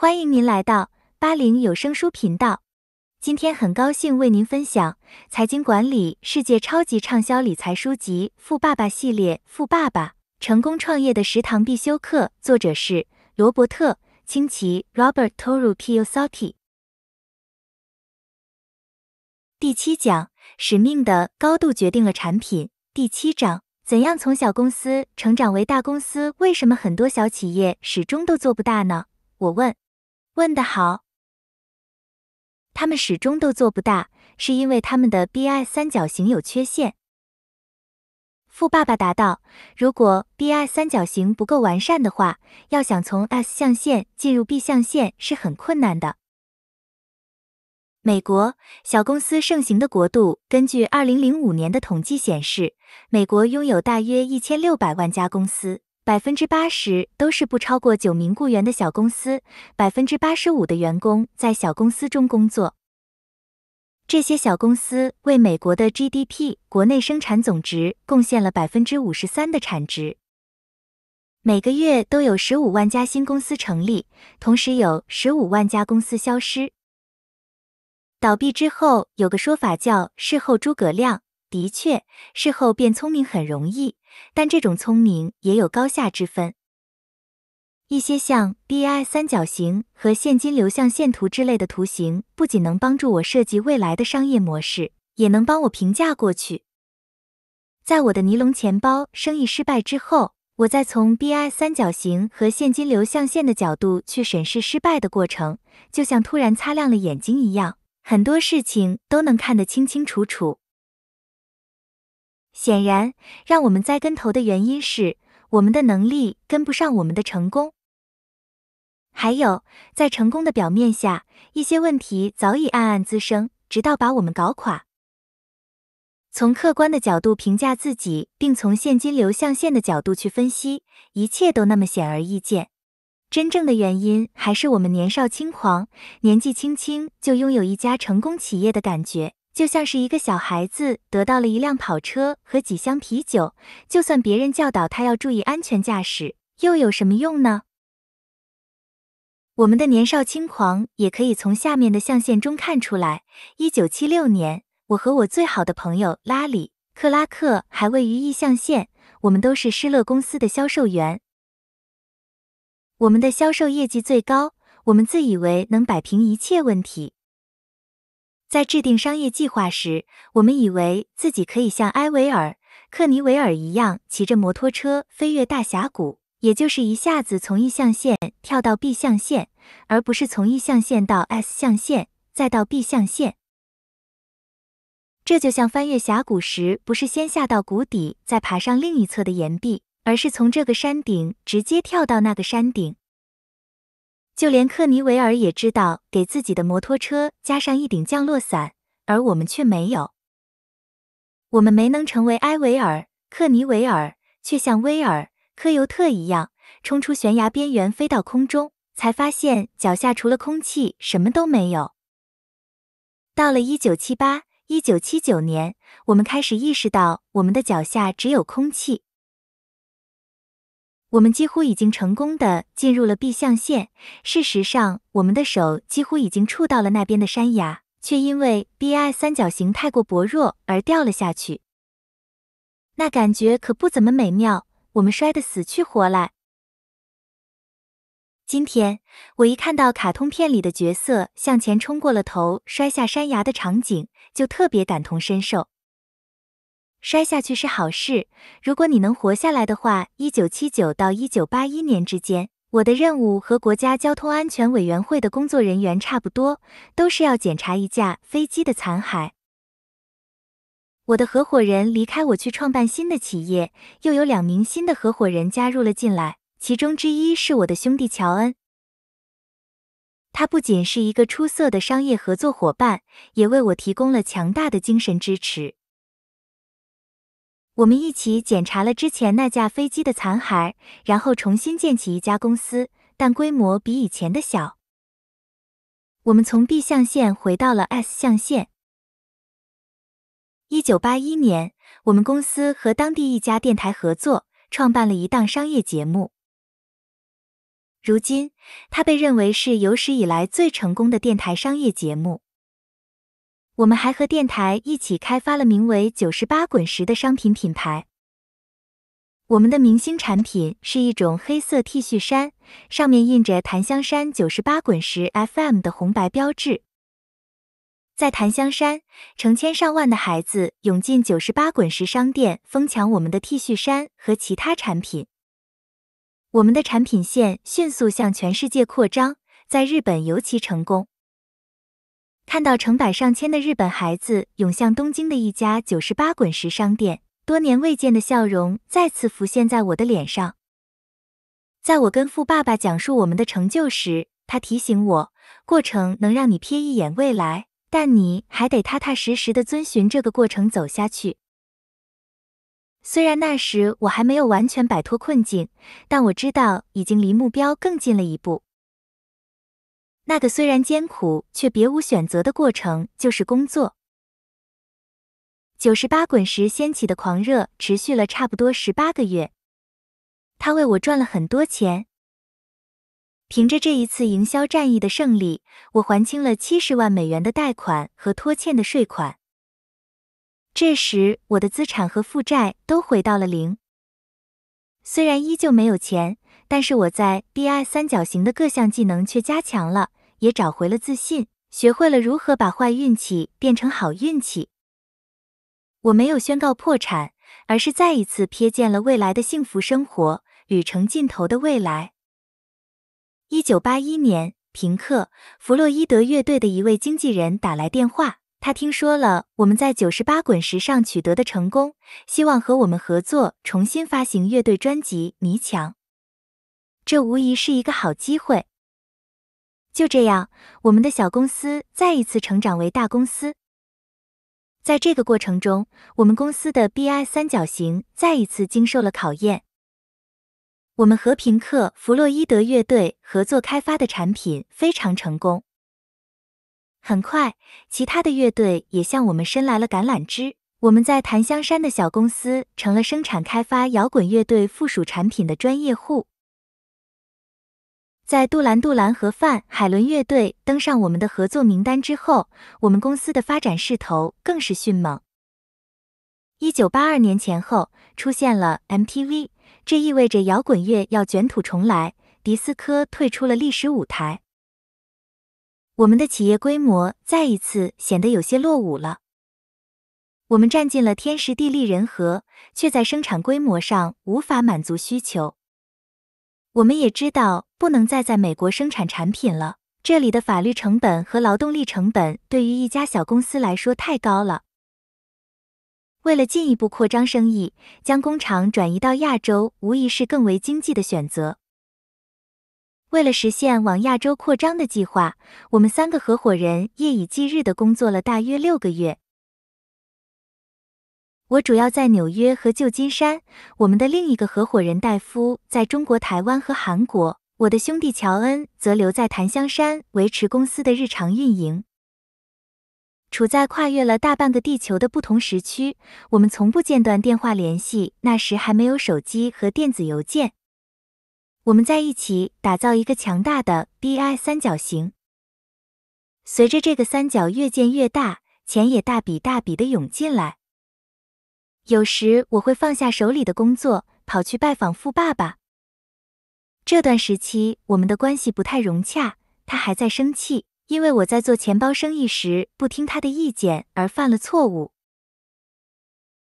欢迎您来到八零有声书频道。今天很高兴为您分享财经管理世界超级畅销理财书籍《富爸爸系列》《富爸爸：成功创业的十堂必修课》，作者是罗伯特·清崎 （Robert T. Kiyosaki）。第七讲：使命的高度决定了产品。第七章：怎样从小公司成长为大公司？为什么很多小企业始终都做不大呢？我问。问得好。他们始终都做不大，是因为他们的 B I 三角形有缺陷。富爸爸答道：“如果 B I 三角形不够完善的话，要想从 S 象限进入 B 象限是很困难的。”美国小公司盛行的国度，根据二零零五年的统计显示，美国拥有大约一千六百万家公司。百分之八十都是不超过九名雇员的小公司，百分之八十五的员工在小公司中工作。这些小公司为美国的 GDP（ 国内生产总值）贡献了百分之五十三的产值。每个月都有十五万家新公司成立，同时有十五万家公司消失。倒闭之后，有个说法叫“事后诸葛亮”。的确，事后变聪明很容易，但这种聪明也有高下之分。一些像 B I 三角形和现金流象限图之类的图形，不仅能帮助我设计未来的商业模式，也能帮我评价过去。在我的尼龙钱包生意失败之后，我再从 B I 三角形和现金流象限的角度去审视失败的过程，就像突然擦亮了眼睛一样，很多事情都能看得清清楚楚。显然，让我们栽跟头的原因是我们的能力跟不上我们的成功。还有，在成功的表面下，一些问题早已暗暗滋生，直到把我们搞垮。从客观的角度评价自己，并从现金流象限的角度去分析，一切都那么显而易见。真正的原因还是我们年少轻狂，年纪轻轻就拥有一家成功企业的感觉。就像是一个小孩子得到了一辆跑车和几箱啤酒，就算别人教导他要注意安全驾驶，又有什么用呢？我们的年少轻狂也可以从下面的象限中看出来。一九七六年，我和我最好的朋友拉里·克拉克还位于意象线，我们都是施乐公司的销售员，我们的销售业绩最高，我们自以为能摆平一切问题。在制定商业计划时，我们以为自己可以像埃维尔·克尼维尔一样骑着摩托车飞越大峡谷，也就是一下子从一象限跳到 b 象限，而不是从一象限到 s 象限再到 b 象限。这就像翻越峡谷时，不是先下到谷底再爬上另一侧的岩壁，而是从这个山顶直接跳到那个山顶。就连克尼维尔也知道给自己的摩托车加上一顶降落伞，而我们却没有。我们没能成为埃维尔·克尼维尔，却像威尔·科尤特一样冲出悬崖边缘飞到空中，才发现脚下除了空气什么都没有。到了1978、1979年，我们开始意识到我们的脚下只有空气。我们几乎已经成功的进入了 B 象限，事实上，我们的手几乎已经触到了那边的山崖，却因为 BI 三角形太过薄弱而掉了下去。那感觉可不怎么美妙，我们摔得死去活来。今天，我一看到卡通片里的角色向前冲过了头，摔下山崖的场景，就特别感同身受。摔下去是好事，如果你能活下来的话。一九七九到一九八一年之间，我的任务和国家交通安全委员会的工作人员差不多，都是要检查一架飞机的残骸。我的合伙人离开，我去创办新的企业，又有两名新的合伙人加入了进来，其中之一是我的兄弟乔恩。他不仅是一个出色的商业合作伙伴，也为我提供了强大的精神支持。我们一起检查了之前那架飞机的残骸，然后重新建起一家公司，但规模比以前的小。我们从 B 象限回到了 S 象限。一九八一年，我们公司和当地一家电台合作，创办了一档商业节目。如今，它被认为是有史以来最成功的电台商业节目。我们还和电台一起开发了名为“九十八滚石”的商品品牌。我们的明星产品是一种黑色 T 恤衫，上面印着檀香山九十八滚石 FM 的红白标志。在檀香山，成千上万的孩子涌进九十八滚石商店，疯抢我们的 T 恤衫和其他产品。我们的产品线迅速向全世界扩张，在日本尤其成功。看到成百上千的日本孩子涌向东京的一家九十八滚石商店，多年未见的笑容再次浮现在我的脸上。在我跟富爸爸讲述我们的成就时，他提醒我：过程能让你瞥一眼未来，但你还得踏踏实实的遵循这个过程走下去。虽然那时我还没有完全摆脱困境，但我知道已经离目标更近了一步。那个虽然艰苦却别无选择的过程就是工作。九十八滚石掀起的狂热持续了差不多十八个月，他为我赚了很多钱。凭着这一次营销战役的胜利，我还清了七十万美元的贷款和拖欠的税款。这时我的资产和负债都回到了零。虽然依旧没有钱，但是我在 BI 三角形的各项技能却加强了。也找回了自信，学会了如何把坏运气变成好运气。我没有宣告破产，而是再一次瞥见了未来的幸福生活旅程尽头的未来。一九八一年，平克·弗洛伊德乐队的一位经纪人打来电话，他听说了我们在九十八滚石上取得的成功，希望和我们合作重新发行乐队专辑《迷墙》。这无疑是一个好机会。就这样，我们的小公司再一次成长为大公司。在这个过程中，我们公司的 BI 三角形再一次经受了考验。我们和平克·弗洛伊德乐队合作开发的产品非常成功。很快，其他的乐队也向我们伸来了橄榄枝。我们在檀香山的小公司成了生产开发摇滚乐队附属产品的专业户。在杜兰、杜兰和范海伦乐队登上我们的合作名单之后，我们公司的发展势头更是迅猛。一九八二年前后出现了 MTV，这意味着摇滚乐要卷土重来，迪斯科退出了历史舞台。我们的企业规模再一次显得有些落伍了。我们占尽了天时地利人和，却在生产规模上无法满足需求。我们也知道不能再在美国生产产品了，这里的法律成本和劳动力成本对于一家小公司来说太高了。为了进一步扩张生意，将工厂转移到亚洲无疑是更为经济的选择。为了实现往亚洲扩张的计划，我们三个合伙人夜以继日地工作了大约六个月。我主要在纽约和旧金山，我们的另一个合伙人戴夫在中国台湾和韩国，我的兄弟乔恩则留在檀香山维持公司的日常运营。处在跨越了大半个地球的不同时区，我们从不间断电话联系。那时还没有手机和电子邮件，我们在一起打造一个强大的 BI 三角形。随着这个三角越建越大，钱也大笔大笔的涌进来。有时我会放下手里的工作，跑去拜访富爸爸。这段时期，我们的关系不太融洽，他还在生气，因为我在做钱包生意时不听他的意见而犯了错误。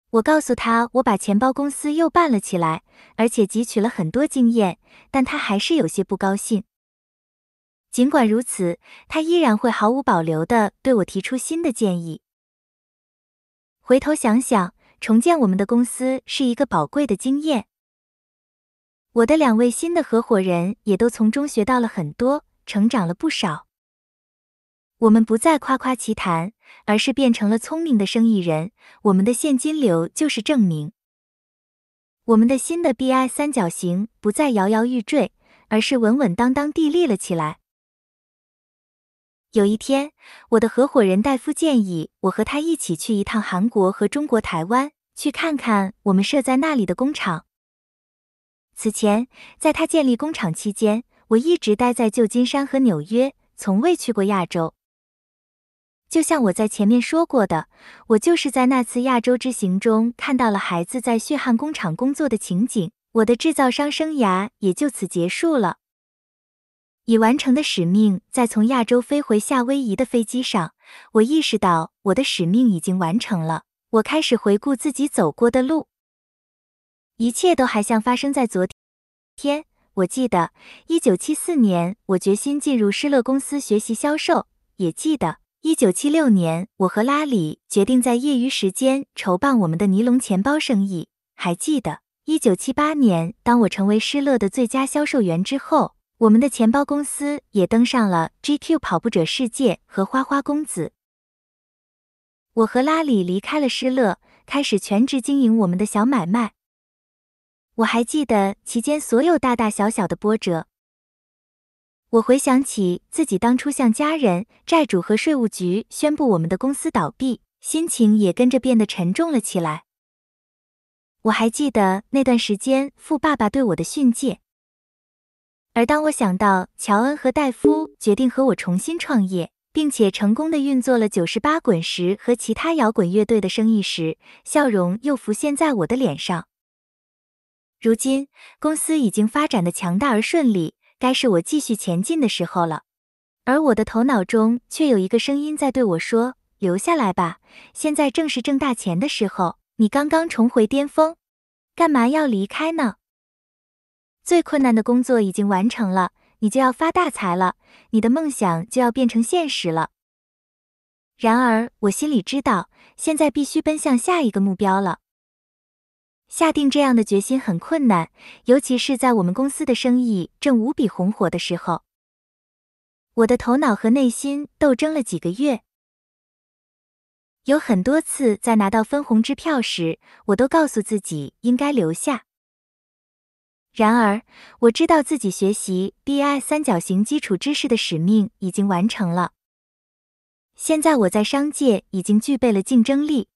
我告诉他，我把钱包公司又办了起来，而且汲取了很多经验，但他还是有些不高兴。尽管如此，他依然会毫无保留的对我提出新的建议。回头想想。重建我们的公司是一个宝贵的经验。我的两位新的合伙人也都从中学到了很多，成长了不少。我们不再夸夸其谈，而是变成了聪明的生意人。我们的现金流就是证明。我们的新的 BI 三角形不再摇摇欲坠，而是稳稳当当地立了起来。有一天，我的合伙人戴夫建议我和他一起去一趟韩国和中国台湾，去看看我们设在那里的工厂。此前，在他建立工厂期间，我一直待在旧金山和纽约，从未去过亚洲。就像我在前面说过的，我就是在那次亚洲之行中看到了孩子在血汗工厂工作的情景，我的制造商生涯也就此结束了。已完成的使命，在从亚洲飞回夏威夷的飞机上，我意识到我的使命已经完成了。我开始回顾自己走过的路，一切都还像发生在昨天。我记得一九七四年，我决心进入施乐公司学习销售；也记得一九七六年，我和拉里决定在业余时间筹办我们的尼龙钱包生意；还记得一九七八年，当我成为施乐的最佳销售员之后。我们的钱包公司也登上了《GQ 跑步者世界》和《花花公子》。我和拉里离开了施乐，开始全职经营我们的小买卖。我还记得期间所有大大小小的波折。我回想起自己当初向家人、债主和税务局宣布我们的公司倒闭，心情也跟着变得沉重了起来。我还记得那段时间富爸爸对我的训诫。而当我想到乔恩和戴夫决定和我重新创业，并且成功的运作了九十八滚石和其他摇滚乐队的生意时，笑容又浮现在我的脸上。如今，公司已经发展的强大而顺利，该是我继续前进的时候了。而我的头脑中却有一个声音在对我说：“留下来吧，现在正是挣大钱的时候。你刚刚重回巅峰，干嘛要离开呢？”最困难的工作已经完成了，你就要发大财了，你的梦想就要变成现实了。然而，我心里知道，现在必须奔向下一个目标了。下定这样的决心很困难，尤其是在我们公司的生意正无比红火的时候。我的头脑和内心斗争了几个月，有很多次在拿到分红支票时，我都告诉自己应该留下。然而，我知道自己学习 BI 三角形基础知识的使命已经完成了。现在我在商界已经具备了竞争力。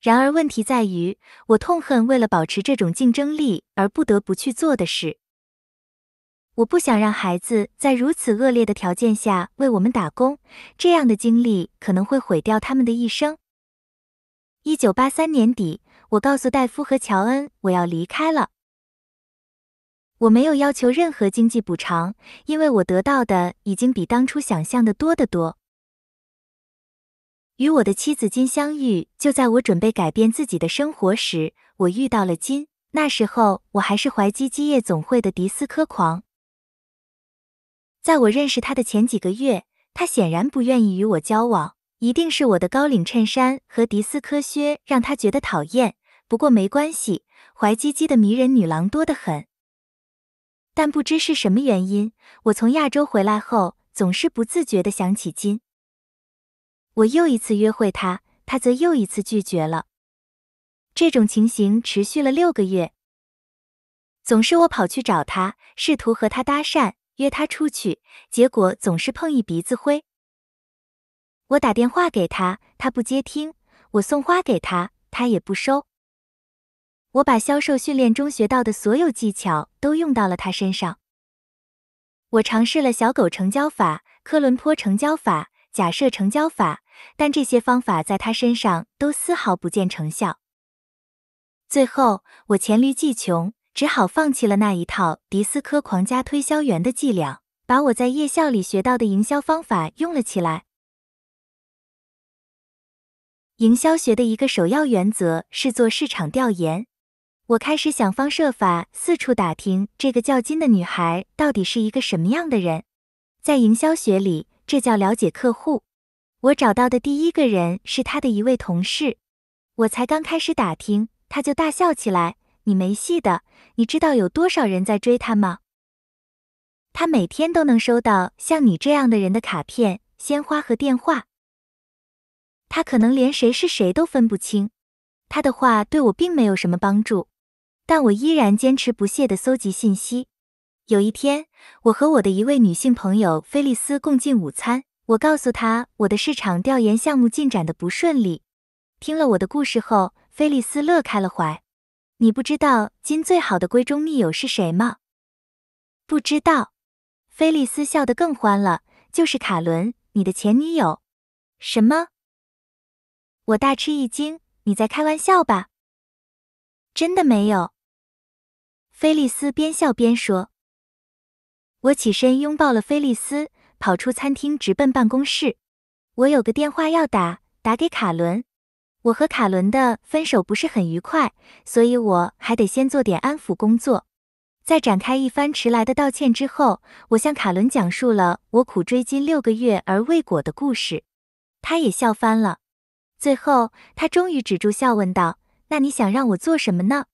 然而，问题在于我痛恨为了保持这种竞争力而不得不去做的事。我不想让孩子在如此恶劣的条件下为我们打工，这样的经历可能会毁掉他们的一生。1983年底，我告诉戴夫和乔恩我要离开了。我没有要求任何经济补偿，因为我得到的已经比当初想象的多得多。与我的妻子金相遇，就在我准备改变自己的生活时，我遇到了金。那时候我还是怀基基夜总会的迪斯科狂。在我认识他的前几个月，他显然不愿意与我交往，一定是我的高领衬衫和迪斯科靴让他觉得讨厌。不过没关系，怀基基的迷人女郎多得很。但不知是什么原因，我从亚洲回来后，总是不自觉的想起金。我又一次约会他，他则又一次拒绝了。这种情形持续了六个月，总是我跑去找他，试图和他搭讪，约他出去，结果总是碰一鼻子灰。我打电话给他，他不接听；我送花给他，他也不收。我把销售训练中学到的所有技巧都用到了他身上。我尝试了小狗成交法、科伦坡成交法、假设成交法，但这些方法在他身上都丝毫不见成效。最后，我黔驴技穷，只好放弃了那一套迪斯科狂加推销员的伎俩，把我在夜校里学到的营销方法用了起来。营销学的一个首要原则是做市场调研。我开始想方设法四处打听这个叫金的女孩到底是一个什么样的人，在营销学里，这叫了解客户。我找到的第一个人是她的一位同事，我才刚开始打听，他就大笑起来：“你没戏的，你知道有多少人在追她吗？她每天都能收到像你这样的人的卡片、鲜花和电话，她可能连谁是谁都分不清。”他的话对我并没有什么帮助。但我依然坚持不懈地搜集信息。有一天，我和我的一位女性朋友菲利斯共进午餐，我告诉她我的市场调研项目进展的不顺利。听了我的故事后，菲利斯乐开了怀。你不知道金最好的闺中密友是谁吗？不知道。菲利斯笑得更欢了。就是卡伦，你的前女友。什么？我大吃一惊。你在开玩笑吧？真的没有。菲利斯边笑边说：“我起身拥抱了菲利斯，跑出餐厅，直奔办公室。我有个电话要打，打给卡伦。我和卡伦的分手不是很愉快，所以我还得先做点安抚工作。在展开一番迟来的道歉之后，我向卡伦讲述了我苦追金六个月而未果的故事。他也笑翻了。最后，他终于止住笑，问道：那你想让我做什么呢？”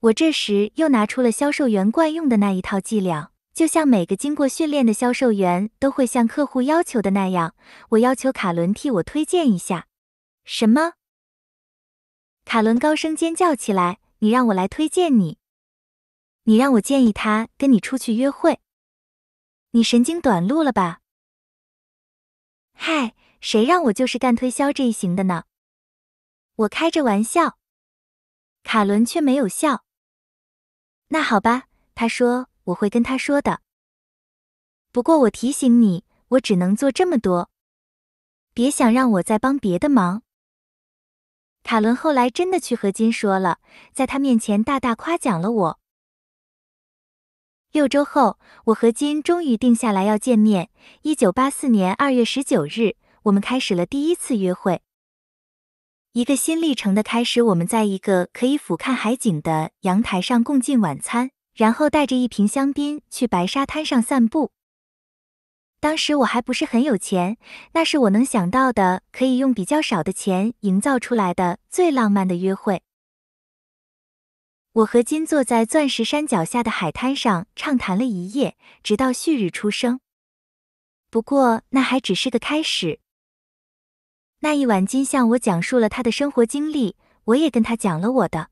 我这时又拿出了销售员惯用的那一套伎俩，就像每个经过训练的销售员都会向客户要求的那样，我要求卡伦替我推荐一下。什么？卡伦高声尖叫起来：“你让我来推荐你，你让我建议他跟你出去约会，你神经短路了吧？”嗨，谁让我就是干推销这一行的呢？我开着玩笑，卡伦却没有笑。那好吧，他说我会跟他说的。不过我提醒你，我只能做这么多，别想让我再帮别的忙。卡伦后来真的去和金说了，在他面前大大夸奖了我。六周后，我和金终于定下来要见面。一九八四年二月十九日，我们开始了第一次约会。一个新历程的开始，我们在一个可以俯瞰海景的阳台上共进晚餐，然后带着一瓶香槟去白沙滩上散步。当时我还不是很有钱，那是我能想到的可以用比较少的钱营造出来的最浪漫的约会。我和金坐在钻石山脚下的海滩上畅谈了一夜，直到旭日初升。不过那还只是个开始。那一晚，金向我讲述了他的生活经历，我也跟他讲了我的。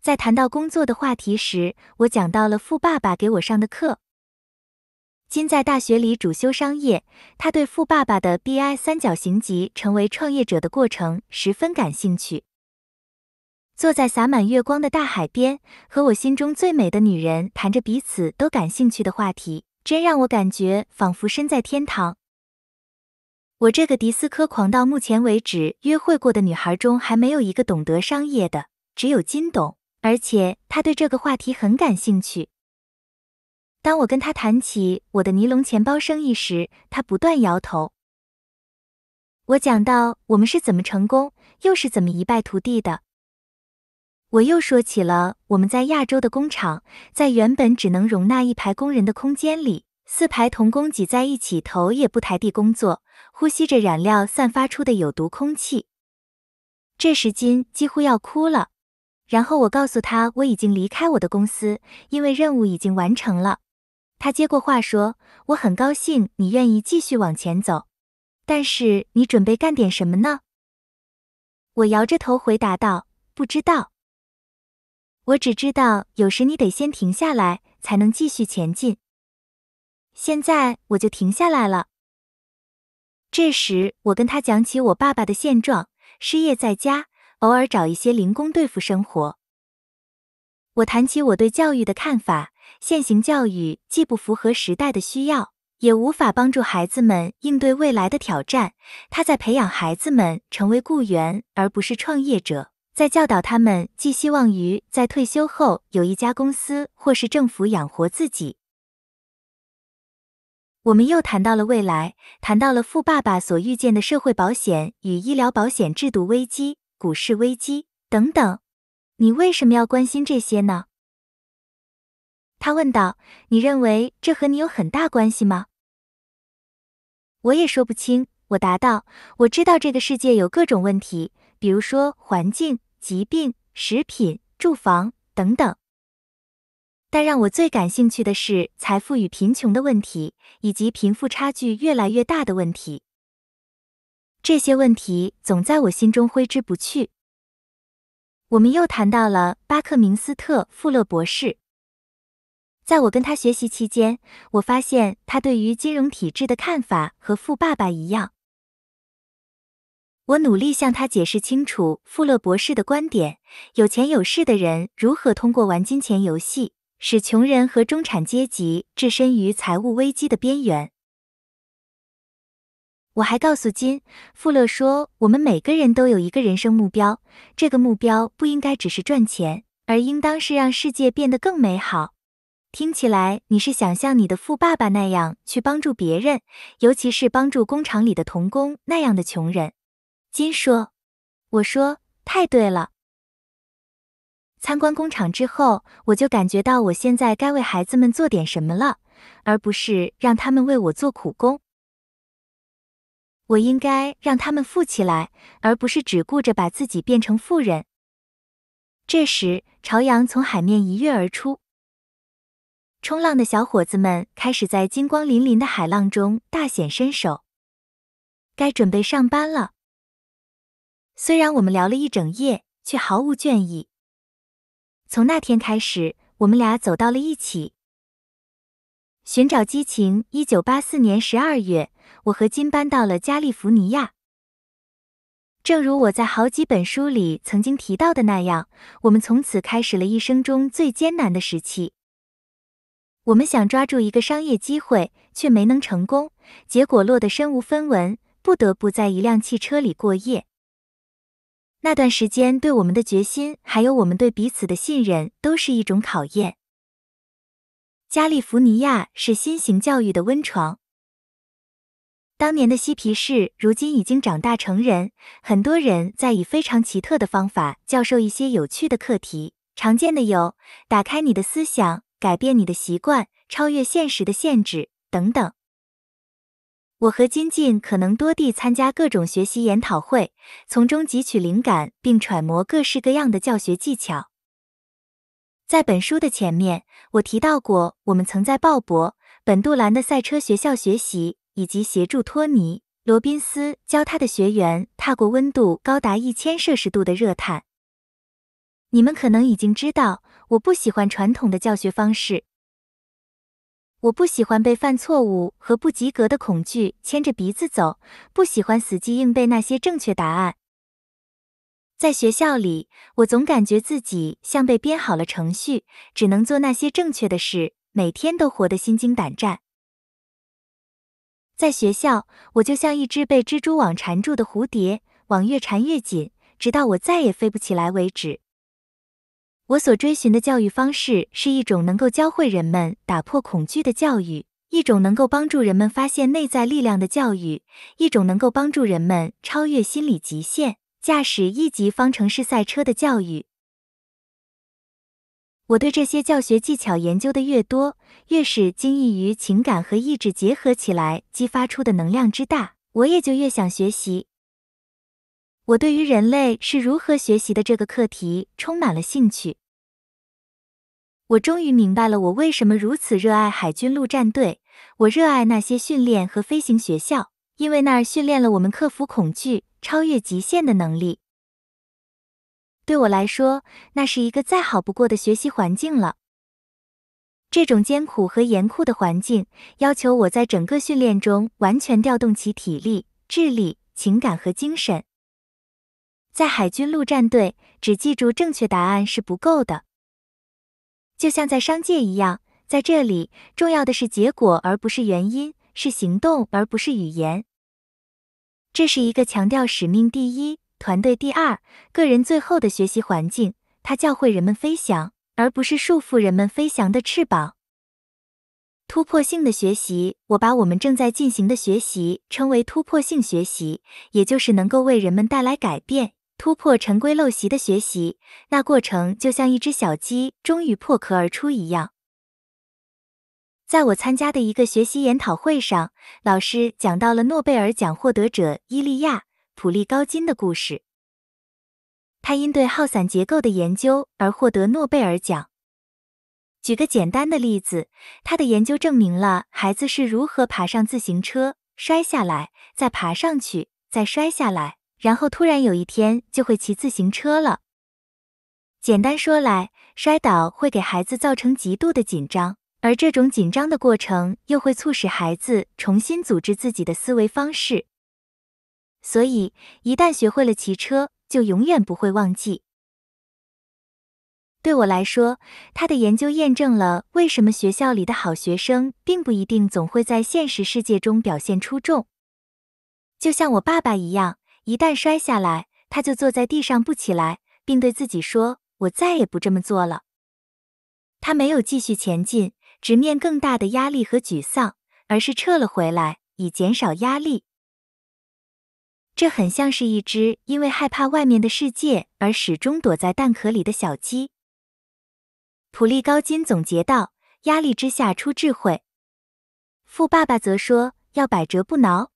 在谈到工作的话题时，我讲到了富爸爸给我上的课。金在大学里主修商业，他对富爸爸的 BI 三角形集成为创业者的过程十分感兴趣。坐在洒满月光的大海边，和我心中最美的女人谈着彼此都感兴趣的话题，真让我感觉仿佛身在天堂。我这个迪斯科狂到目前为止，约会过的女孩中还没有一个懂得商业的，只有金懂，而且他对这个话题很感兴趣。当我跟他谈起我的尼龙钱包生意时，他不断摇头。我讲到我们是怎么成功，又是怎么一败涂地的，我又说起了我们在亚洲的工厂，在原本只能容纳一排工人的空间里。四排童工挤在一起，头也不抬地工作，呼吸着染料散发出的有毒空气。这时金几乎要哭了。然后我告诉他，我已经离开我的公司，因为任务已经完成了。他接过话说：“我很高兴你愿意继续往前走，但是你准备干点什么呢？”我摇着头回答道：“不知道。我只知道，有时你得先停下来，才能继续前进。”现在我就停下来了。这时，我跟他讲起我爸爸的现状：失业在家，偶尔找一些零工对付生活。我谈起我对教育的看法：现行教育既不符合时代的需要，也无法帮助孩子们应对未来的挑战。他在培养孩子们成为雇员，而不是创业者，在教导他们寄希望于在退休后有一家公司或是政府养活自己。我们又谈到了未来，谈到了富爸爸所遇见的社会保险与医疗保险制度危机、股市危机等等。你为什么要关心这些呢？他问道。你认为这和你有很大关系吗？我也说不清，我答道。我知道这个世界有各种问题，比如说环境、疾病、食品、住房等等。但让我最感兴趣的是财富与贫穷的问题，以及贫富差距越来越大的问题。这些问题总在我心中挥之不去。我们又谈到了巴克明斯特·富勒博士。在我跟他学习期间，我发现他对于金融体制的看法和富爸爸一样。我努力向他解释清楚富勒博士的观点：有钱有势的人如何通过玩金钱游戏。使穷人和中产阶级置身于财务危机的边缘。我还告诉金·富勒说，我们每个人都有一个人生目标，这个目标不应该只是赚钱，而应当是让世界变得更美好。听起来你是想像你的富爸爸那样去帮助别人，尤其是帮助工厂里的童工那样的穷人。金说：“我说，太对了。”参观工厂之后，我就感觉到我现在该为孩子们做点什么了，而不是让他们为我做苦工。我应该让他们富起来，而不是只顾着把自己变成富人。这时，朝阳从海面一跃而出，冲浪的小伙子们开始在金光粼粼的海浪中大显身手。该准备上班了。虽然我们聊了一整夜，却毫无倦意。从那天开始，我们俩走到了一起，寻找激情。一九八四年十二月，我和金搬到了加利福尼亚。正如我在好几本书里曾经提到的那样，我们从此开始了一生中最艰难的时期。我们想抓住一个商业机会，却没能成功，结果落得身无分文，不得不在一辆汽车里过夜。那段时间对我们的决心，还有我们对彼此的信任，都是一种考验。加利福尼亚是新型教育的温床。当年的嬉皮士如今已经长大成人，很多人在以非常奇特的方法教授一些有趣的课题，常见的有：打开你的思想，改变你的习惯，超越现实的限制，等等。我和金进可能多地参加各种学习研讨会，从中汲取灵感，并揣摩各式各样的教学技巧。在本书的前面，我提到过，我们曾在鲍勃·本杜兰的赛车学校学习，以及协助托尼·罗宾斯教他的学员踏过温度高达一千摄氏度的热毯。你们可能已经知道，我不喜欢传统的教学方式。我不喜欢被犯错误和不及格的恐惧牵着鼻子走，不喜欢死记硬背那些正确答案。在学校里，我总感觉自己像被编好了程序，只能做那些正确的事，每天都活得心惊胆战。在学校，我就像一只被蜘蛛网缠住的蝴蝶，网越缠越紧，直到我再也飞不起来为止。我所追寻的教育方式，是一种能够教会人们打破恐惧的教育，一种能够帮助人们发现内在力量的教育，一种能够帮助人们超越心理极限、驾驶一级方程式赛车的教育。我对这些教学技巧研究的越多，越是惊异于情感和意志结合起来激发出的能量之大，我也就越想学习。我对于人类是如何学习的这个课题充满了兴趣。我终于明白了我为什么如此热爱海军陆战队。我热爱那些训练和飞行学校，因为那儿训练了我们克服恐惧、超越极限的能力。对我来说，那是一个再好不过的学习环境了。这种艰苦和严酷的环境要求我在整个训练中完全调动起体力、智力、情感和精神。在海军陆战队，只记住正确答案是不够的。就像在商界一样，在这里，重要的是结果，而不是原因；是行动，而不是语言。这是一个强调使命第一、团队第二、个人最后的学习环境。它教会人们飞翔，而不是束缚人们飞翔的翅膀。突破性的学习，我把我们正在进行的学习称为突破性学习，也就是能够为人们带来改变。突破陈规陋习的学习，那过程就像一只小鸡终于破壳而出一样。在我参加的一个学习研讨会上，老师讲到了诺贝尔奖获得者伊利亚普利高金的故事。他因对耗散结构的研究而获得诺贝尔奖。举个简单的例子，他的研究证明了孩子是如何爬上自行车、摔下来，再爬上去，再摔下来。然后突然有一天就会骑自行车了。简单说来，摔倒会给孩子造成极度的紧张，而这种紧张的过程又会促使孩子重新组织自己的思维方式。所以，一旦学会了骑车，就永远不会忘记。对我来说，他的研究验证了为什么学校里的好学生并不一定总会在现实世界中表现出众，就像我爸爸一样。一旦摔下来，他就坐在地上不起来，并对自己说：“我再也不这么做了。”他没有继续前进，直面更大的压力和沮丧，而是撤了回来，以减少压力。这很像是一只因为害怕外面的世界而始终躲在蛋壳里的小鸡。普利高金总结道：“压力之下出智慧。”富爸爸则说：“要百折不挠。”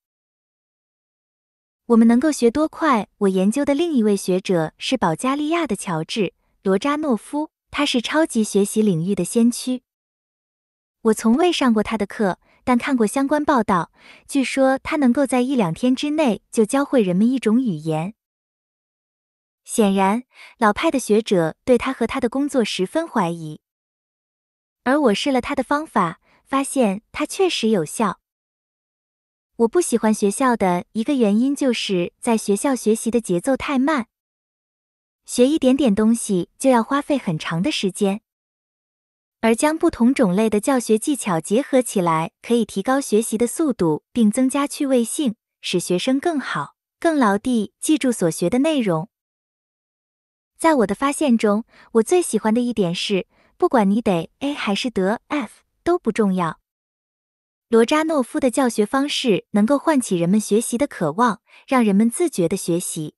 我们能够学多快？我研究的另一位学者是保加利亚的乔治·罗扎诺夫，他是超级学习领域的先驱。我从未上过他的课，但看过相关报道，据说他能够在一两天之内就教会人们一种语言。显然，老派的学者对他和他的工作十分怀疑，而我试了他的方法，发现他确实有效。我不喜欢学校的一个原因就是在学校学习的节奏太慢，学一点点东西就要花费很长的时间。而将不同种类的教学技巧结合起来，可以提高学习的速度，并增加趣味性，使学生更好、更牢地记住所学的内容。在我的发现中，我最喜欢的一点是，不管你得 A 还是得 F，都不重要。罗扎诺夫的教学方式能够唤起人们学习的渴望，让人们自觉的学习，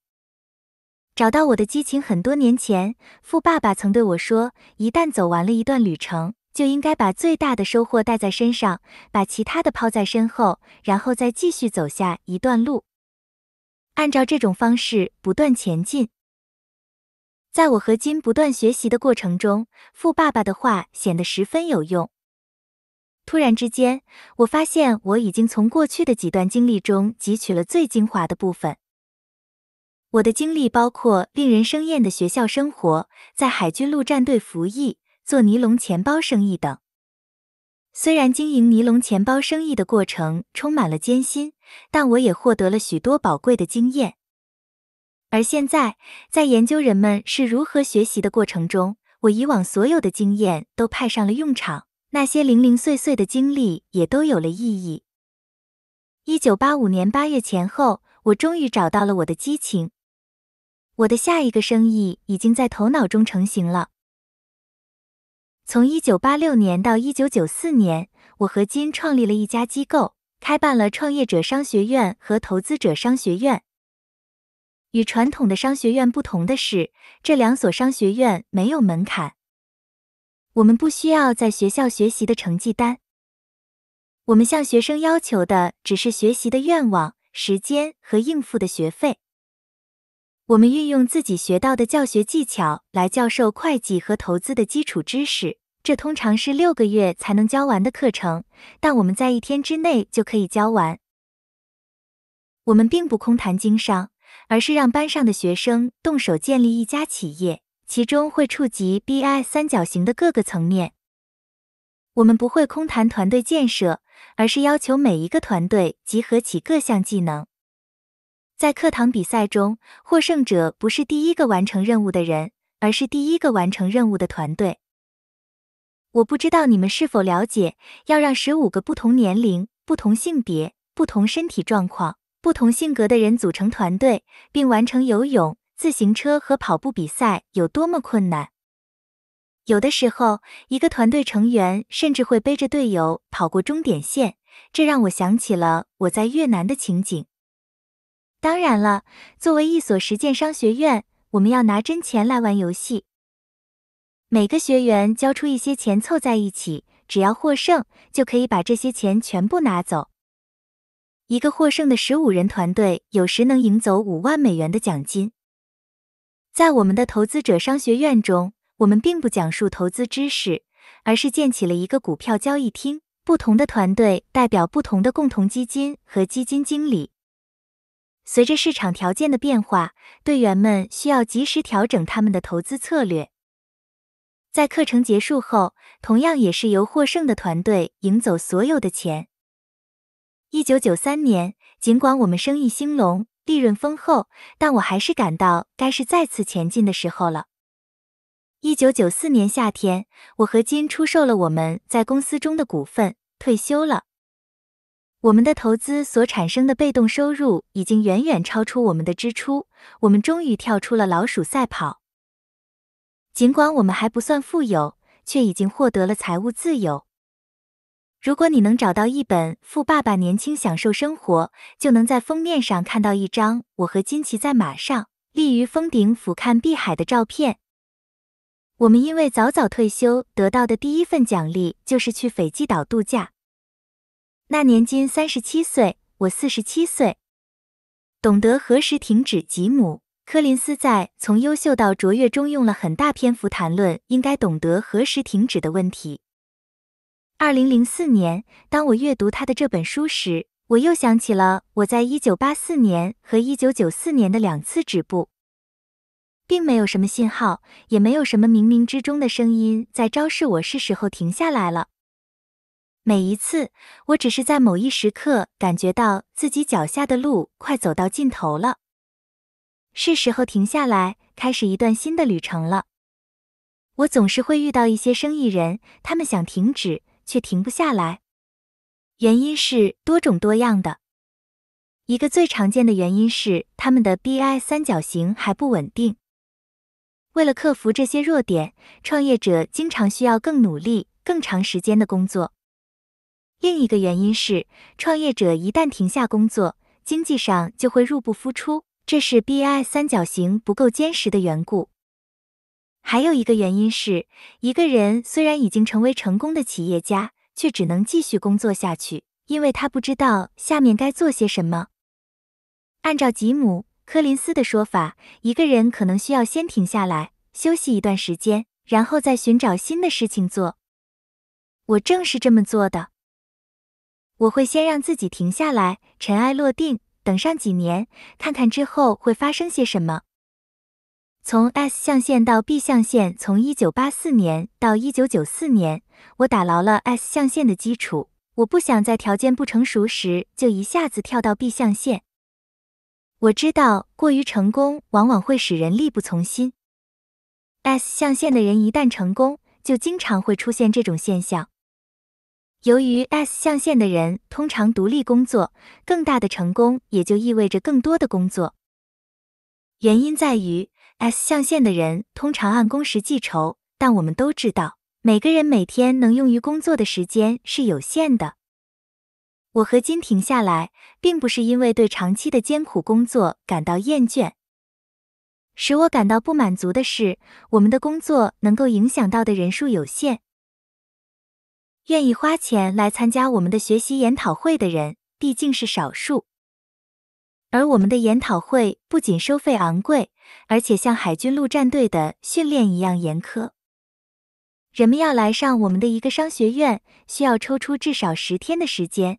找到我的激情。很多年前，富爸爸曾对我说：“一旦走完了一段旅程，就应该把最大的收获带在身上，把其他的抛在身后，然后再继续走下一段路。”按照这种方式不断前进。在我和金不断学习的过程中，富爸爸的话显得十分有用。突然之间，我发现我已经从过去的几段经历中汲取了最精华的部分。我的经历包括令人生厌的学校生活、在海军陆战队服役、做尼龙钱包生意等。虽然经营尼龙钱包生意的过程充满了艰辛，但我也获得了许多宝贵的经验。而现在，在研究人们是如何学习的过程中，我以往所有的经验都派上了用场。那些零零碎碎的经历也都有了意义。一九八五年八月前后，我终于找到了我的激情。我的下一个生意已经在头脑中成型了。从一九八六年到一九九四年，我和金创立了一家机构，开办了创业者商学院和投资者商学院。与传统的商学院不同的是，这两所商学院没有门槛。我们不需要在学校学习的成绩单。我们向学生要求的只是学习的愿望、时间和应付的学费。我们运用自己学到的教学技巧来教授会计和投资的基础知识，这通常是六个月才能教完的课程，但我们在一天之内就可以教完。我们并不空谈经商，而是让班上的学生动手建立一家企业。其中会触及 b i 三角形的各个层面。我们不会空谈团队建设，而是要求每一个团队集合起各项技能。在课堂比赛中，获胜者不是第一个完成任务的人，而是第一个完成任务的团队。我不知道你们是否了解，要让十五个不同年龄、不同性别、不同身体状况、不同性格的人组成团队，并完成游泳。自行车和跑步比赛有多么困难？有的时候，一个团队成员甚至会背着队友跑过终点线，这让我想起了我在越南的情景。当然了，作为一所实践商学院，我们要拿真钱来玩游戏。每个学员交出一些钱凑在一起，只要获胜，就可以把这些钱全部拿走。一个获胜的十五人团队有时能赢走五万美元的奖金。在我们的投资者商学院中，我们并不讲述投资知识，而是建起了一个股票交易厅。不同的团队代表不同的共同基金和基金经理。随着市场条件的变化，队员们需要及时调整他们的投资策略。在课程结束后，同样也是由获胜的团队赢走所有的钱。一九九三年，尽管我们生意兴隆。利润丰厚，但我还是感到该是再次前进的时候了。一九九四年夏天，我和金出售了我们在公司中的股份，退休了。我们的投资所产生的被动收入已经远远超出我们的支出，我们终于跳出了老鼠赛跑。尽管我们还不算富有，却已经获得了财务自由。如果你能找到一本《富爸爸年轻享受生活》，就能在封面上看到一张我和金骑在马上，立于峰顶俯瞰碧海的照片。我们因为早早退休得到的第一份奖励就是去斐济岛度假。那年金三十七岁，我四十七岁。懂得何时停止？吉姆·柯林斯在《从优秀到卓越》中用了很大篇幅谈论应该懂得何时停止的问题。二零零四年，当我阅读他的这本书时，我又想起了我在一九八四年和一九九四年的两次止步，并没有什么信号，也没有什么冥冥之中的声音在昭示我是时候停下来了。每一次，我只是在某一时刻感觉到自己脚下的路快走到尽头了，是时候停下来，开始一段新的旅程了。我总是会遇到一些生意人，他们想停止。却停不下来，原因是多种多样的。一个最常见的原因是他们的 BI 三角形还不稳定。为了克服这些弱点，创业者经常需要更努力、更长时间的工作。另一个原因是，创业者一旦停下工作，经济上就会入不敷出，这是 BI 三角形不够坚实的缘故。还有一个原因是，一个人虽然已经成为成功的企业家，却只能继续工作下去，因为他不知道下面该做些什么。按照吉姆·柯林斯的说法，一个人可能需要先停下来休息一段时间，然后再寻找新的事情做。我正是这么做的。我会先让自己停下来，尘埃落定，等上几年，看看之后会发生些什么。从 S 象限到 B 象限，从1984年到1994年，我打牢了 S 象限的基础。我不想在条件不成熟时就一下子跳到 B 象限。我知道，过于成功往往会使人力不从心。S 象限的人一旦成功，就经常会出现这种现象。由于 S 象限的人通常独立工作，更大的成功也就意味着更多的工作。原因在于。S 象限的人通常按工时计酬，但我们都知道，每个人每天能用于工作的时间是有限的。我和金停下来，并不是因为对长期的艰苦工作感到厌倦。使我感到不满足的是，我们的工作能够影响到的人数有限。愿意花钱来参加我们的学习研讨会的人，毕竟是少数。而我们的研讨会不仅收费昂贵，而且像海军陆战队的训练一样严苛。人们要来上我们的一个商学院，需要抽出至少十天的时间。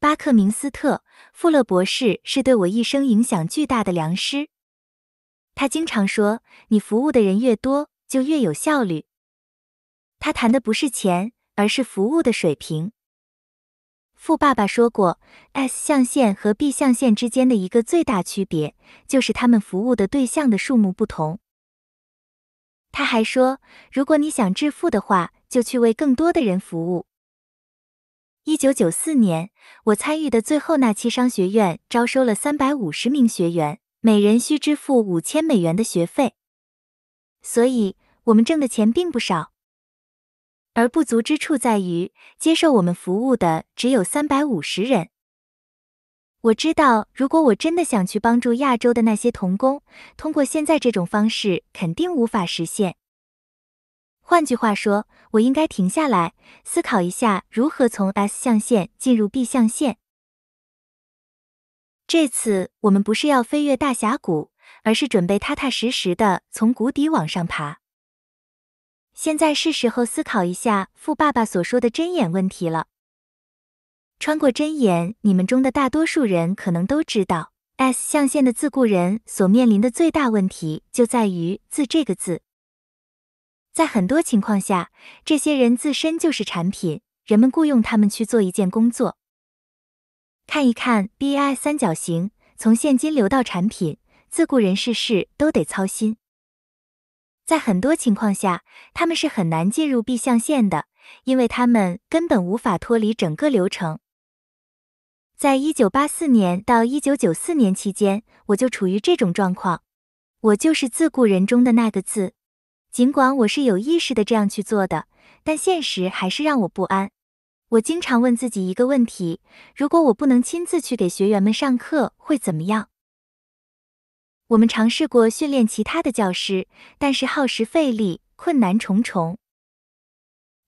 巴克明斯特·富勒博士是对我一生影响巨大的良师。他经常说：“你服务的人越多，就越有效率。”他谈的不是钱，而是服务的水平。富爸爸说过，S 象限和 B 象限之间的一个最大区别，就是他们服务的对象的数目不同。他还说，如果你想致富的话，就去为更多的人服务。1994年，我参与的最后那期商学院招收了350名学员，每人需支付5000美元的学费，所以我们挣的钱并不少。而不足之处在于，接受我们服务的只有三百五十人。我知道，如果我真的想去帮助亚洲的那些童工，通过现在这种方式肯定无法实现。换句话说，我应该停下来思考一下，如何从 S 象限进入 B 象限。这次我们不是要飞越大峡谷，而是准备踏踏实实的从谷底往上爬。现在是时候思考一下富爸爸所说的针眼问题了。穿过针眼，你们中的大多数人可能都知道，S 象限的自雇人所面临的最大问题就在于“自”这个字。在很多情况下，这些人自身就是产品，人们雇佣他们去做一件工作。看一看 BI 三角形，从现金流到产品，自雇人事事都得操心。在很多情况下，他们是很难进入 B 项线的，因为他们根本无法脱离整个流程。在1984年到1994年期间，我就处于这种状况，我就是自顾人中的那个字。尽管我是有意识的这样去做的，但现实还是让我不安。我经常问自己一个问题：如果我不能亲自去给学员们上课，会怎么样？我们尝试过训练其他的教师，但是耗时费力，困难重重。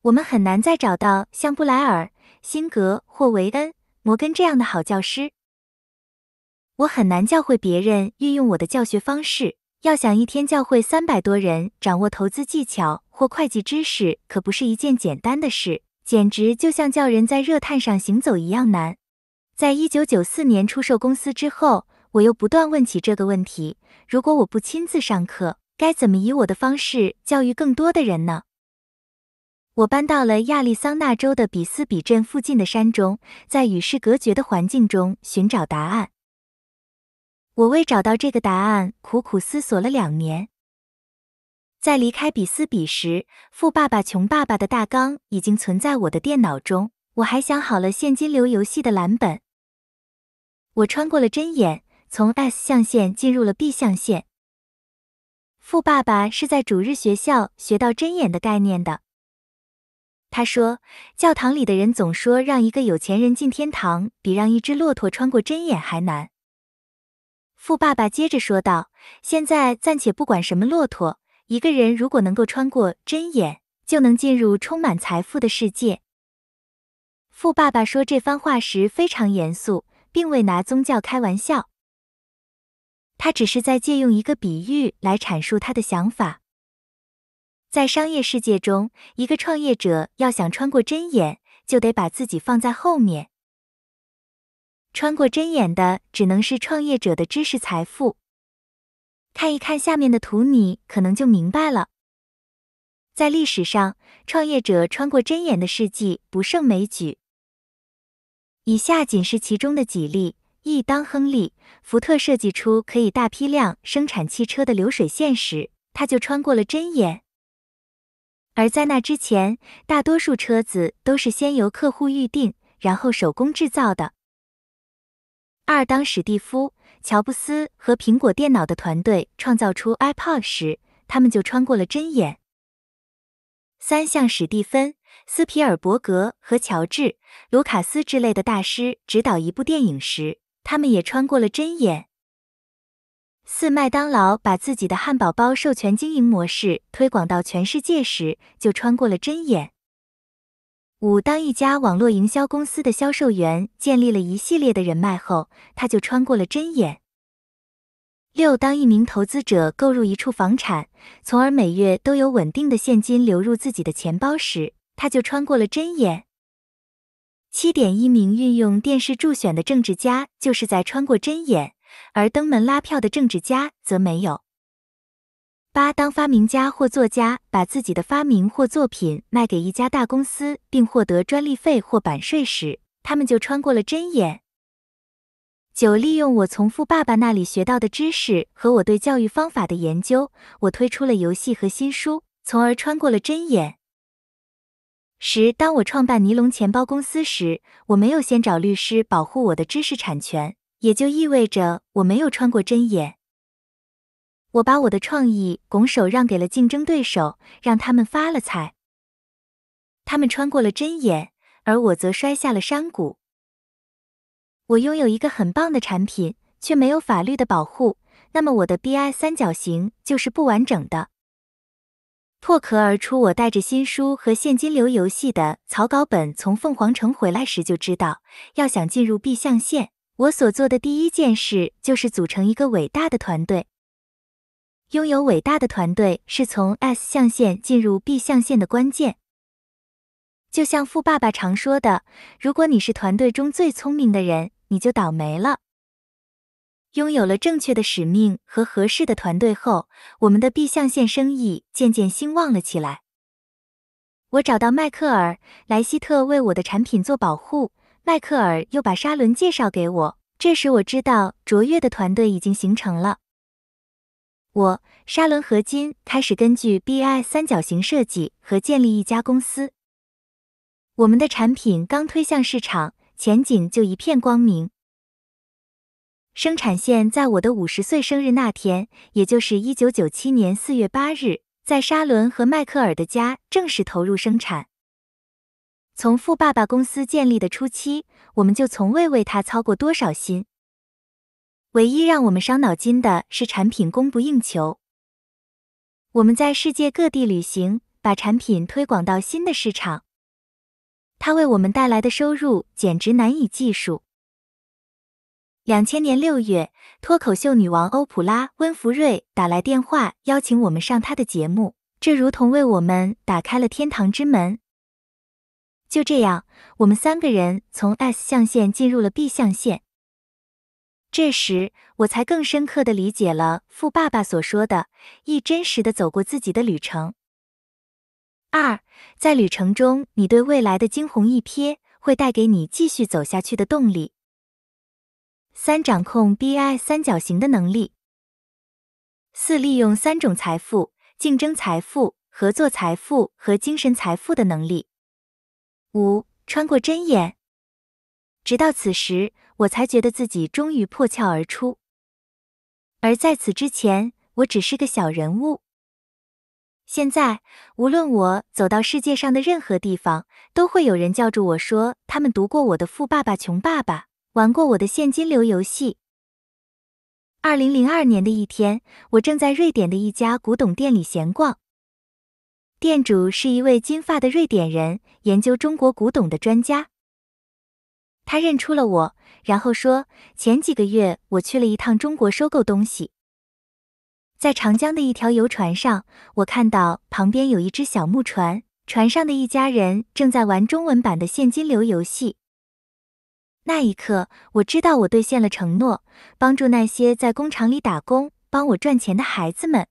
我们很难再找到像布莱尔、辛格或维恩、摩根这样的好教师。我很难教会别人运用我的教学方式。要想一天教会三百多人掌握投资技巧或会计知识，可不是一件简单的事，简直就像叫人在热炭上行走一样难。在一九九四年出售公司之后。我又不断问起这个问题：如果我不亲自上课，该怎么以我的方式教育更多的人呢？我搬到了亚利桑那州的比斯比镇附近的山中，在与世隔绝的环境中寻找答案。我为找到这个答案苦苦思索了两年。在离开比斯比时，《富爸爸穷爸爸》的大纲已经存在我的电脑中，我还想好了现金流游戏的蓝本。我穿过了针眼。从 S 象限进入了 B 象限。富爸爸是在主日学校学到针眼的概念的。他说：“教堂里的人总说，让一个有钱人进天堂比让一只骆驼穿过针眼还难。”富爸爸接着说道：“现在暂且不管什么骆驼，一个人如果能够穿过针眼，就能进入充满财富的世界。”富爸爸说这番话时非常严肃，并未拿宗教开玩笑。他只是在借用一个比喻来阐述他的想法。在商业世界中，一个创业者要想穿过针眼，就得把自己放在后面。穿过针眼的，只能是创业者的知识财富。看一看下面的图，你可能就明白了。在历史上，创业者穿过针眼的事迹不胜枚举，以下仅是其中的几例。一当亨利福特设计出可以大批量生产汽车的流水线时，他就穿过了针眼；而在那之前，大多数车子都是先由客户预定，然后手工制造的。二当史蒂夫乔布斯和苹果电脑的团队创造出 iPod 时，他们就穿过了针眼。三像史蒂芬斯皮尔伯格和乔治卢卡斯之类的大师指导一部电影时。他们也穿过了针眼。四，麦当劳把自己的汉堡包授权经营模式推广到全世界时，就穿过了针眼。五，当一家网络营销公司的销售员建立了一系列的人脉后，他就穿过了针眼。六，当一名投资者购入一处房产，从而每月都有稳定的现金流入自己的钱包时，他就穿过了针眼。七点一名运用电视助选的政治家，就是在穿过针眼；而登门拉票的政治家则没有。八当发明家或作家把自己的发明或作品卖给一家大公司，并获得专利费或版税时，他们就穿过了针眼。九利用我从富爸爸那里学到的知识和我对教育方法的研究，我推出了游戏和新书，从而穿过了针眼。十，当我创办尼龙钱包公司时，我没有先找律师保护我的知识产权，也就意味着我没有穿过针眼。我把我的创意拱手让给了竞争对手，让他们发了财。他们穿过了针眼，而我则摔下了山谷。我拥有一个很棒的产品，却没有法律的保护，那么我的 B I 三角形就是不完整的。破壳而出，我带着新书和现金流游戏的草稿本从凤凰城回来时就知道，要想进入 B 象限，我所做的第一件事就是组成一个伟大的团队。拥有伟大的团队是从 S 象限进入 B 象限的关键。就像富爸爸常说的，如果你是团队中最聪明的人，你就倒霉了。拥有了正确的使命和合适的团队后，我们的 B 象限生意渐渐兴旺了起来。我找到迈克尔·莱希特为我的产品做保护，迈克尔又把沙伦介绍给我。这时，我知道卓越的团队已经形成了。我，沙伦·合金开始根据 BI 三角形设计和建立一家公司。我们的产品刚推向市场，前景就一片光明。生产线在我的五十岁生日那天，也就是一九九七年四月八日，在沙伦和迈克尔的家正式投入生产。从富爸爸公司建立的初期，我们就从未为他操过多少心。唯一让我们伤脑筋的是产品供不应求。我们在世界各地旅行，把产品推广到新的市场。它为我们带来的收入简直难以计数。两千年六月，脱口秀女王欧普拉·温弗瑞打来电话，邀请我们上她的节目。这如同为我们打开了天堂之门。就这样，我们三个人从 S 象限进入了 B 象限。这时，我才更深刻的理解了富爸爸所说的：一、真实的走过自己的旅程；二、在旅程中，你对未来的惊鸿一瞥，会带给你继续走下去的动力。三掌控 BI 三角形的能力。四利用三种财富：竞争财富、合作财富和精神财富的能力。五穿过针眼，直到此时，我才觉得自己终于破壳而出。而在此之前，我只是个小人物。现在，无论我走到世界上的任何地方，都会有人叫住我说：“他们读过我的《富爸爸穷爸爸》。”玩过我的现金流游戏。二零零二年的一天，我正在瑞典的一家古董店里闲逛。店主是一位金发的瑞典人，研究中国古董的专家。他认出了我，然后说：“前几个月我去了一趟中国，收购东西。在长江的一条游船上，我看到旁边有一只小木船，船上的一家人正在玩中文版的现金流游戏。”那一刻，我知道我兑现了承诺，帮助那些在工厂里打工、帮我赚钱的孩子们。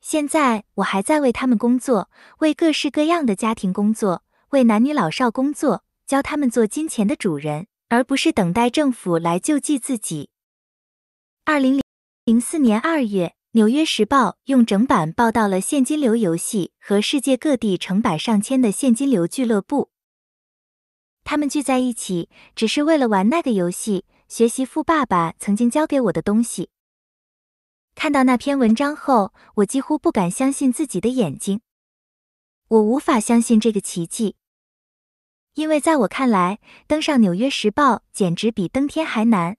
现在，我还在为他们工作，为各式各样的家庭工作，为男女老少工作，教他们做金钱的主人，而不是等待政府来救济自己。二零零四年二月，《纽约时报》用整版报道了现金流游戏和世界各地成百上千的现金流俱乐部。他们聚在一起，只是为了玩那个游戏，学习富爸爸曾经教给我的东西。看到那篇文章后，我几乎不敢相信自己的眼睛，我无法相信这个奇迹，因为在我看来，登上《纽约时报》简直比登天还难。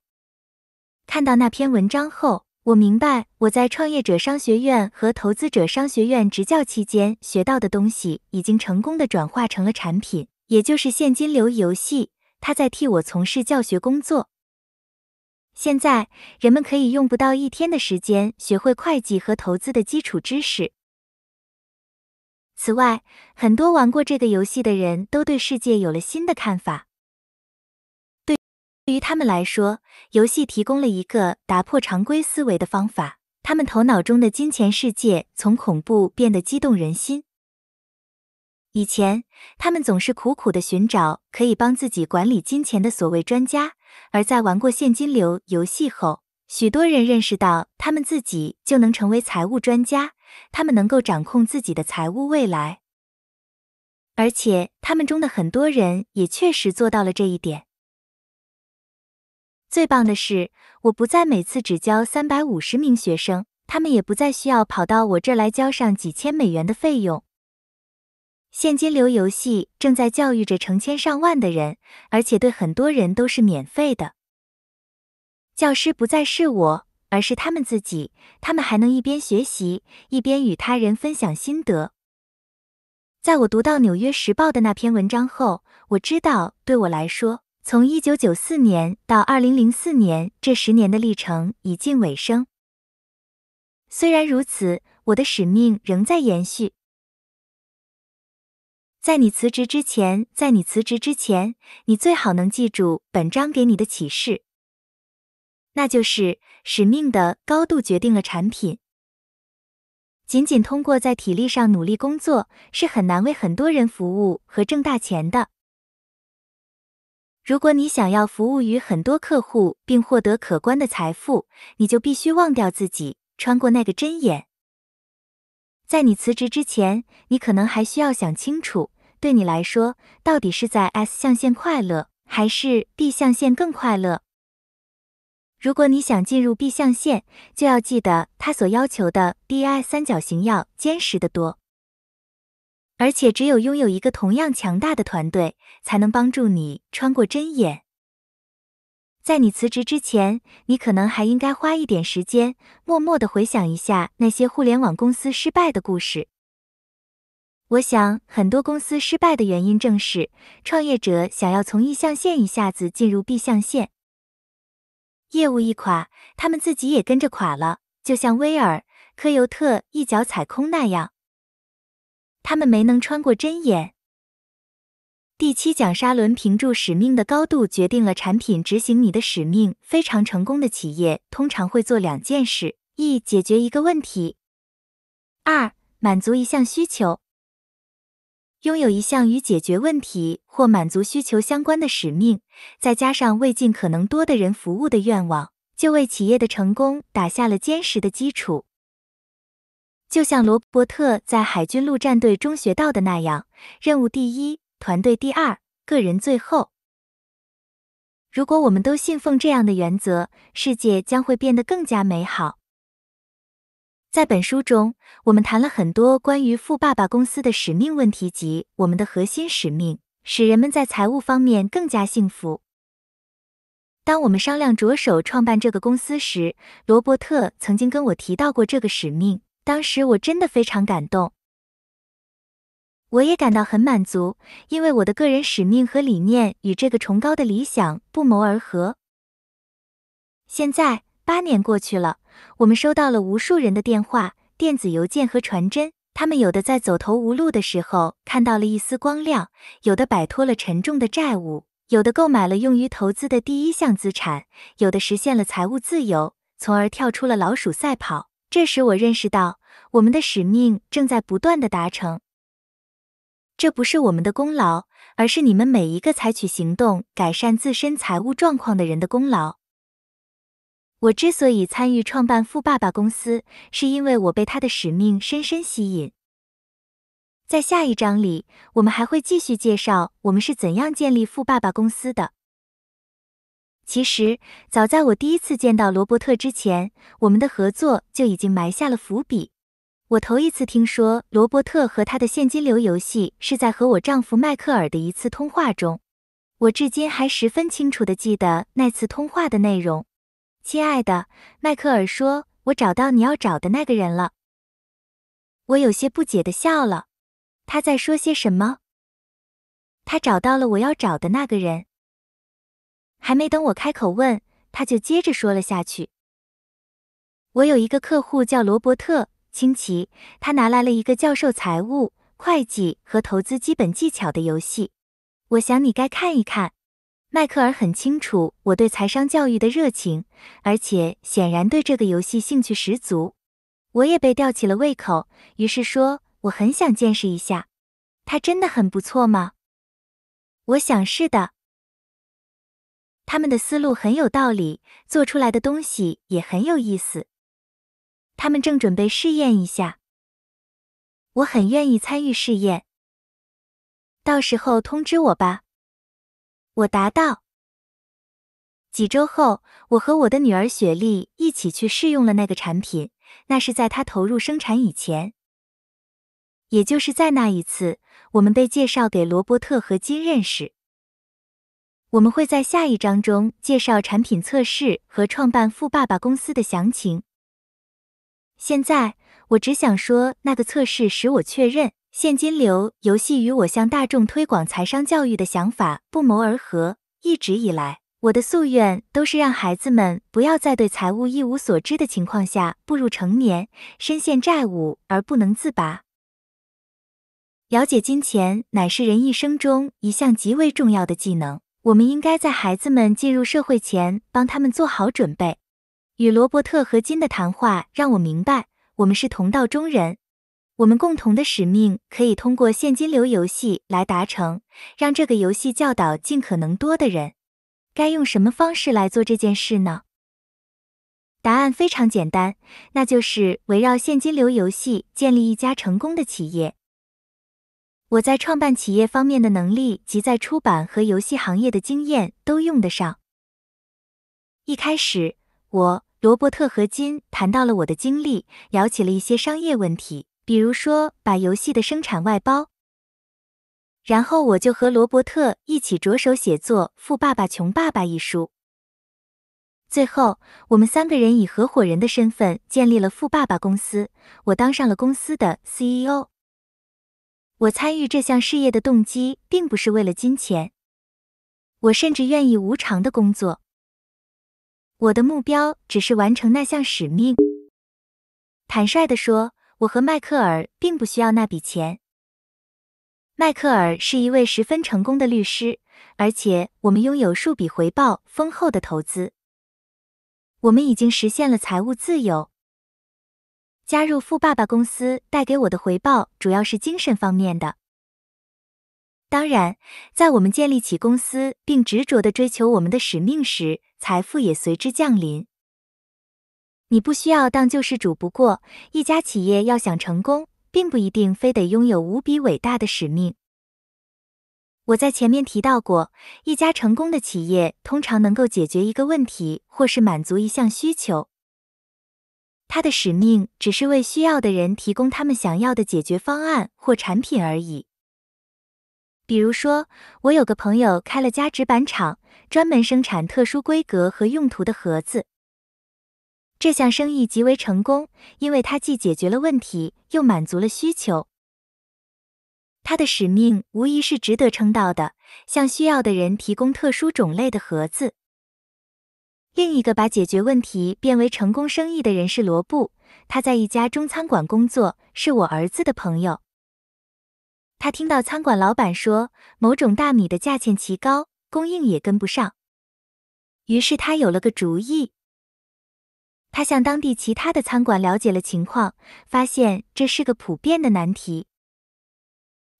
看到那篇文章后，我明白我在创业者商学院和投资者商学院执教期间学到的东西，已经成功的转化成了产品。也就是现金流游戏，他在替我从事教学工作。现在，人们可以用不到一天的时间学会会计和投资的基础知识。此外，很多玩过这个游戏的人都对世界有了新的看法。对，对于他们来说，游戏提供了一个打破常规思维的方法。他们头脑中的金钱世界从恐怖变得激动人心。以前，他们总是苦苦的寻找可以帮自己管理金钱的所谓专家。而在玩过现金流游戏后，许多人认识到他们自己就能成为财务专家，他们能够掌控自己的财务未来。而且，他们中的很多人也确实做到了这一点。最棒的是，我不再每次只教三百五十名学生，他们也不再需要跑到我这儿来交上几千美元的费用。现金流游戏正在教育着成千上万的人，而且对很多人都是免费的。教师不再是我，而是他们自己。他们还能一边学习，一边与他人分享心得。在我读到《纽约时报》的那篇文章后，我知道对我来说，从1994年到2004年这十年的历程已近尾声。虽然如此，我的使命仍在延续。在你辞职之前，在你辞职之前，你最好能记住本章给你的启示，那就是使命的高度决定了产品。仅仅通过在体力上努力工作，是很难为很多人服务和挣大钱的。如果你想要服务于很多客户并获得可观的财富，你就必须忘掉自己，穿过那个针眼。在你辞职之前，你可能还需要想清楚。对你来说，到底是在 S 象限快乐，还是 B 象限更快乐？如果你想进入 B 象限，就要记得它所要求的 DI 三角形要坚实的多，而且只有拥有一个同样强大的团队，才能帮助你穿过针眼。在你辞职之前，你可能还应该花一点时间，默默的回想一下那些互联网公司失败的故事。我想，很多公司失败的原因正是创业者想要从一象限一下子进入 B 象限，业务一垮，他们自己也跟着垮了，就像威尔·科尤特一脚踩空那样。他们没能穿过针眼。第七讲，沙伦评注：使命的高度决定了产品执行你的使命。非常成功的企业通常会做两件事：一、解决一个问题；二、满足一项需求。拥有一项与解决问题或满足需求相关的使命，再加上为尽可能多的人服务的愿望，就为企业的成功打下了坚实的基础。就像罗伯特在海军陆战队中学到的那样，任务第一，团队第二，个人最后。如果我们都信奉这样的原则，世界将会变得更加美好。在本书中，我们谈了很多关于富爸爸公司的使命问题及我们的核心使命，使人们在财务方面更加幸福。当我们商量着手创办这个公司时，罗伯特曾经跟我提到过这个使命，当时我真的非常感动，我也感到很满足，因为我的个人使命和理念与这个崇高的理想不谋而合。现在。八年过去了，我们收到了无数人的电话、电子邮件和传真。他们有的在走投无路的时候看到了一丝光亮，有的摆脱了沉重的债务，有的购买了用于投资的第一项资产，有的实现了财务自由，从而跳出了老鼠赛跑。这时，我认识到，我们的使命正在不断的达成。这不是我们的功劳，而是你们每一个采取行动改善自身财务状况的人的功劳。我之所以参与创办富爸爸公司，是因为我被他的使命深深吸引。在下一章里，我们还会继续介绍我们是怎样建立富爸爸公司的。其实，早在我第一次见到罗伯特之前，我们的合作就已经埋下了伏笔。我头一次听说罗伯特和他的现金流游戏，是在和我丈夫迈克尔的一次通话中。我至今还十分清楚的记得那次通话的内容。亲爱的，迈克尔说：“我找到你要找的那个人了。”我有些不解地笑了。他在说些什么？他找到了我要找的那个人。还没等我开口问，他就接着说了下去。我有一个客户叫罗伯特·清奇，他拿来了一个教授财务、会计和投资基本技巧的游戏。我想你该看一看。迈克尔很清楚我对财商教育的热情，而且显然对这个游戏兴趣十足。我也被吊起了胃口，于是说：“我很想见识一下，他真的很不错吗？”我想是的。他们的思路很有道理，做出来的东西也很有意思。他们正准备试验一下，我很愿意参与试验。到时候通知我吧。我答道。几周后，我和我的女儿雪莉一起去试用了那个产品，那是在它投入生产以前。也就是在那一次，我们被介绍给罗伯特和金认识。我们会在下一章中介绍产品测试和创办富爸爸公司的详情。现在，我只想说，那个测试使我确认。现金流游戏与我向大众推广财商教育的想法不谋而合。一直以来，我的夙愿都是让孩子们不要在对财务一无所知的情况下步入成年，深陷债务而不能自拔。了解金钱乃是人一生中一项极为重要的技能，我们应该在孩子们进入社会前帮他们做好准备。与罗伯特和金的谈话让我明白，我们是同道中人。我们共同的使命可以通过现金流游戏来达成，让这个游戏教导尽可能多的人。该用什么方式来做这件事呢？答案非常简单，那就是围绕现金流游戏建立一家成功的企业。我在创办企业方面的能力及在出版和游戏行业的经验都用得上。一开始，我罗伯特和金谈到了我的经历，聊起了一些商业问题。比如说，把游戏的生产外包，然后我就和罗伯特一起着手写作《富爸爸穷爸爸》一书。最后，我们三个人以合伙人的身份建立了富爸爸公司，我当上了公司的 CEO。我参与这项事业的动机并不是为了金钱，我甚至愿意无偿的工作。我的目标只是完成那项使命。坦率的说。我和迈克尔并不需要那笔钱。迈克尔是一位十分成功的律师，而且我们拥有数笔回报丰厚的投资。我们已经实现了财务自由。加入富爸爸公司带给我的回报主要是精神方面的。当然，在我们建立起公司并执着的追求我们的使命时，财富也随之降临。你不需要当救世主。不过，一家企业要想成功，并不一定非得拥有无比伟大的使命。我在前面提到过，一家成功的企业通常能够解决一个问题，或是满足一项需求。它的使命只是为需要的人提供他们想要的解决方案或产品而已。比如说，我有个朋友开了家纸板厂，专门生产特殊规格和用途的盒子。这项生意极为成功，因为它既解决了问题，又满足了需求。他的使命无疑是值得称道的，向需要的人提供特殊种类的盒子。另一个把解决问题变为成功生意的人是罗布，他在一家中餐馆工作，是我儿子的朋友。他听到餐馆老板说某种大米的价钱奇高，供应也跟不上，于是他有了个主意。他向当地其他的餐馆了解了情况，发现这是个普遍的难题。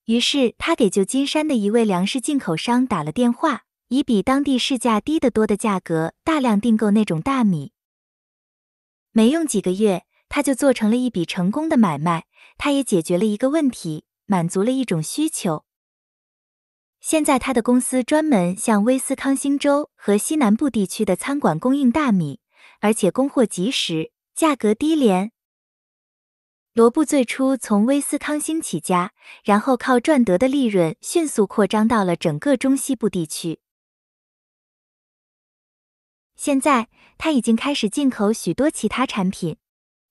于是他给旧金山的一位粮食进口商打了电话，以比当地市价低得多的价格大量订购那种大米。没用几个月，他就做成了一笔成功的买卖。他也解决了一个问题，满足了一种需求。现在他的公司专门向威斯康星州和西南部地区的餐馆供应大米。而且供货及时，价格低廉。罗布最初从威斯康星起家，然后靠赚得的利润迅速扩张到了整个中西部地区。现在，他已经开始进口许多其他产品。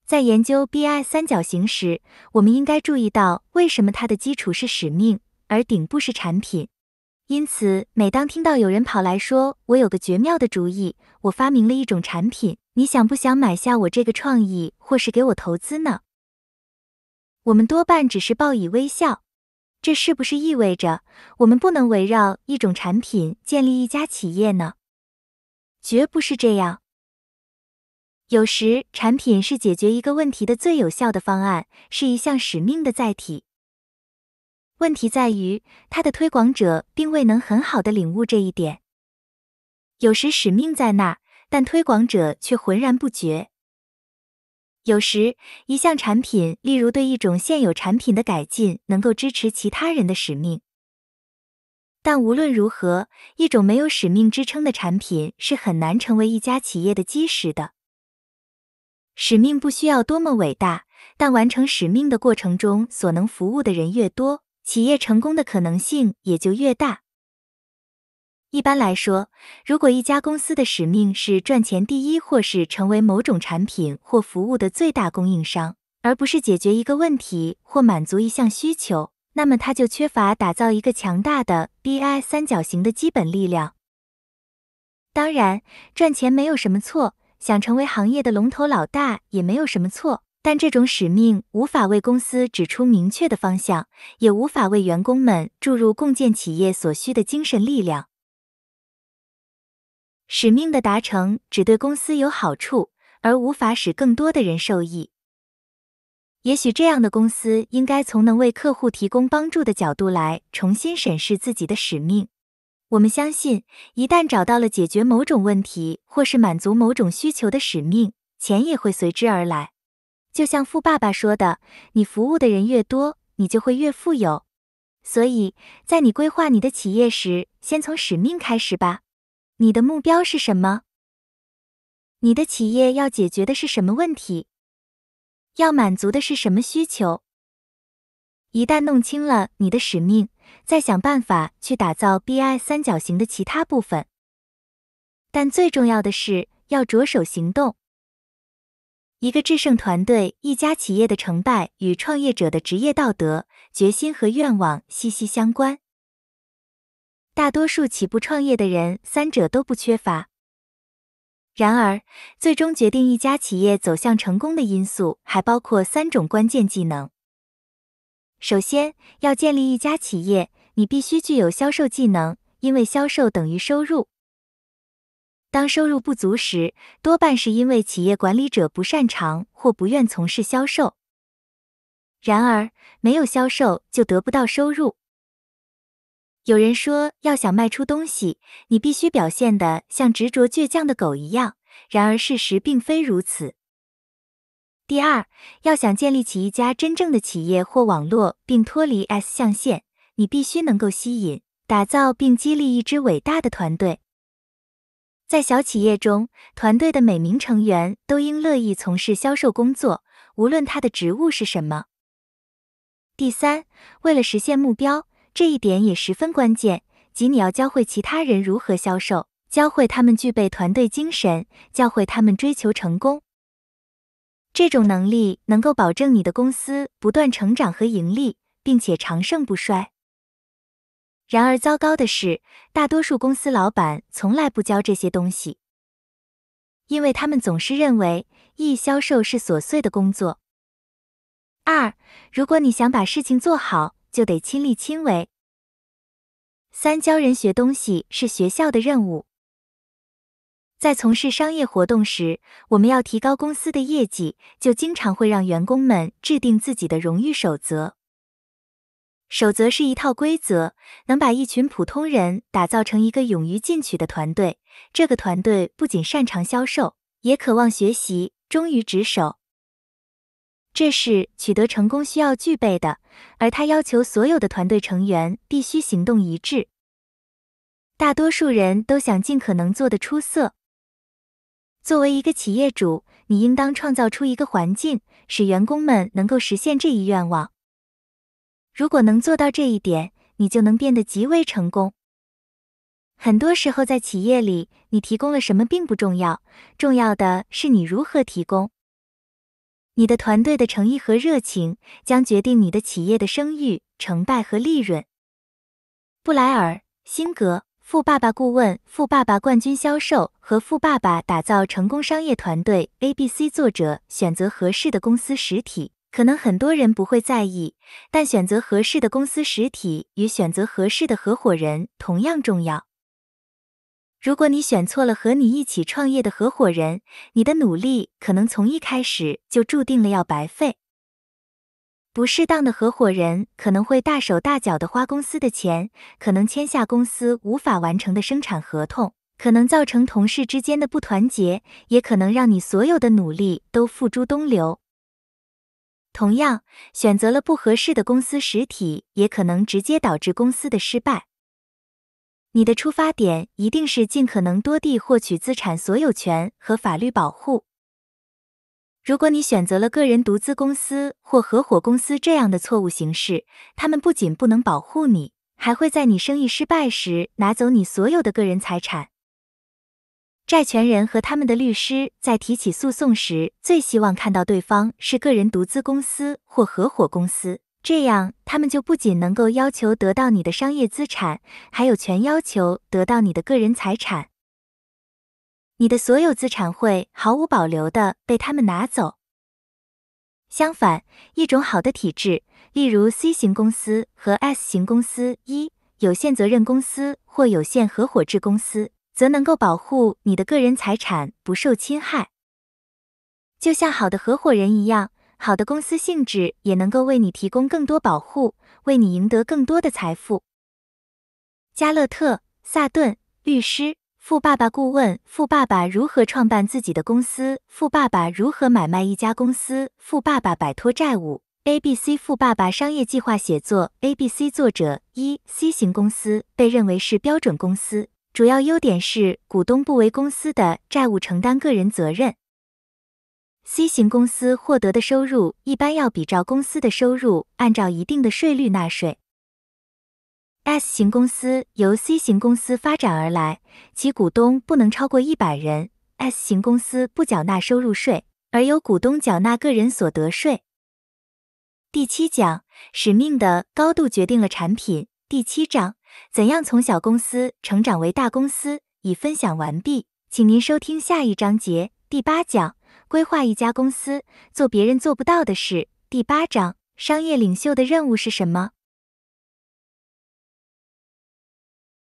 在研究 BI 三角形时，我们应该注意到为什么它的基础是使命，而顶部是产品。因此，每当听到有人跑来说“我有个绝妙的主意，我发明了一种产品，你想不想买下我这个创意，或是给我投资呢？”我们多半只是报以微笑。这是不是意味着我们不能围绕一种产品建立一家企业呢？绝不是这样。有时，产品是解决一个问题的最有效的方案，是一项使命的载体。问题在于，它的推广者并未能很好的领悟这一点。有时使命在那儿，但推广者却浑然不觉。有时，一项产品，例如对一种现有产品的改进，能够支持其他人的使命。但无论如何，一种没有使命支撑的产品是很难成为一家企业的基石的。使命不需要多么伟大，但完成使命的过程中所能服务的人越多。企业成功的可能性也就越大。一般来说，如果一家公司的使命是赚钱第一，或是成为某种产品或服务的最大供应商，而不是解决一个问题或满足一项需求，那么它就缺乏打造一个强大的 BI 三角形的基本力量。当然，赚钱没有什么错，想成为行业的龙头老大也没有什么错。但这种使命无法为公司指出明确的方向，也无法为员工们注入共建企业所需的精神力量。使命的达成只对公司有好处，而无法使更多的人受益。也许这样的公司应该从能为客户提供帮助的角度来重新审视自己的使命。我们相信，一旦找到了解决某种问题或是满足某种需求的使命，钱也会随之而来。就像富爸爸说的，你服务的人越多，你就会越富有。所以，在你规划你的企业时，先从使命开始吧。你的目标是什么？你的企业要解决的是什么问题？要满足的是什么需求？一旦弄清了你的使命，再想办法去打造 BI 三角形的其他部分。但最重要的是要着手行动。一个制胜团队，一家企业的成败与创业者的职业道德、决心和愿望息息相关。大多数起步创业的人，三者都不缺乏。然而，最终决定一家企业走向成功的因素，还包括三种关键技能。首先，要建立一家企业，你必须具有销售技能，因为销售等于收入。当收入不足时，多半是因为企业管理者不擅长或不愿从事销售。然而，没有销售就得不到收入。有人说，要想卖出东西，你必须表现的像执着倔强的狗一样。然而，事实并非如此。第二，要想建立起一家真正的企业或网络并脱离 S 象限，你必须能够吸引、打造并激励一支伟大的团队。在小企业中，团队的每名成员都应乐意从事销售工作，无论他的职务是什么。第三，为了实现目标，这一点也十分关键，即你要教会其他人如何销售，教会他们具备团队精神，教会他们追求成功。这种能力能够保证你的公司不断成长和盈利，并且长盛不衰。然而，糟糕的是，大多数公司老板从来不教这些东西，因为他们总是认为一销售是琐碎的工作；二，如果你想把事情做好，就得亲力亲为；三，教人学东西是学校的任务。在从事商业活动时，我们要提高公司的业绩，就经常会让员工们制定自己的荣誉守则。守则是一套规则，能把一群普通人打造成一个勇于进取的团队。这个团队不仅擅长销售，也渴望学习，忠于职守。这是取得成功需要具备的。而他要求所有的团队成员必须行动一致。大多数人都想尽可能做得出色。作为一个企业主，你应当创造出一个环境，使员工们能够实现这一愿望。如果能做到这一点，你就能变得极为成功。很多时候，在企业里，你提供了什么并不重要，重要的是你如何提供。你的团队的诚意和热情将决定你的企业的声誉、成败和利润。布莱尔·辛格，《富爸爸》顾问，《富爸爸》冠军销售和《富爸爸》打造成功商业团队 （ABC） 作者，选择合适的公司实体。可能很多人不会在意，但选择合适的公司实体与选择合适的合伙人同样重要。如果你选错了和你一起创业的合伙人，你的努力可能从一开始就注定了要白费。不适当的合伙人可能会大手大脚的花公司的钱，可能签下公司无法完成的生产合同，可能造成同事之间的不团结，也可能让你所有的努力都付诸东流。同样，选择了不合适的公司实体，也可能直接导致公司的失败。你的出发点一定是尽可能多地获取资产所有权和法律保护。如果你选择了个人独资公司或合伙公司这样的错误形式，他们不仅不能保护你，还会在你生意失败时拿走你所有的个人财产。债权人和他们的律师在提起诉讼时，最希望看到对方是个人独资公司或合伙公司，这样他们就不仅能够要求得到你的商业资产，还有权要求得到你的个人财产。你的所有资产会毫无保留的被他们拿走。相反，一种好的体制，例如 C 型公司和 S 型公司（一有限责任公司或有限合伙制公司）。则能够保护你的个人财产不受侵害，就像好的合伙人一样，好的公司性质也能够为你提供更多保护，为你赢得更多的财富。加勒特·萨顿律师，富爸爸顾问。富爸爸如何创办自己的公司？富爸爸如何买卖一家公司？富爸爸摆脱债务。A B C 富爸爸商业计划写作。A B C 作者一 C 型公司被认为是标准公司。主要优点是股东不为公司的债务承担个人责任。C 型公司获得的收入一般要比照公司的收入按照一定的税率纳税。S 型公司由 C 型公司发展而来，其股东不能超过一百人。S 型公司不缴纳收入税，而由股东缴纳个人所得税。第七讲：使命的高度决定了产品。第七章。怎样从小公司成长为大公司？已分享完毕，请您收听下一章节第八讲：规划一家公司，做别人做不到的事。第八章：商业领袖的任务是什么？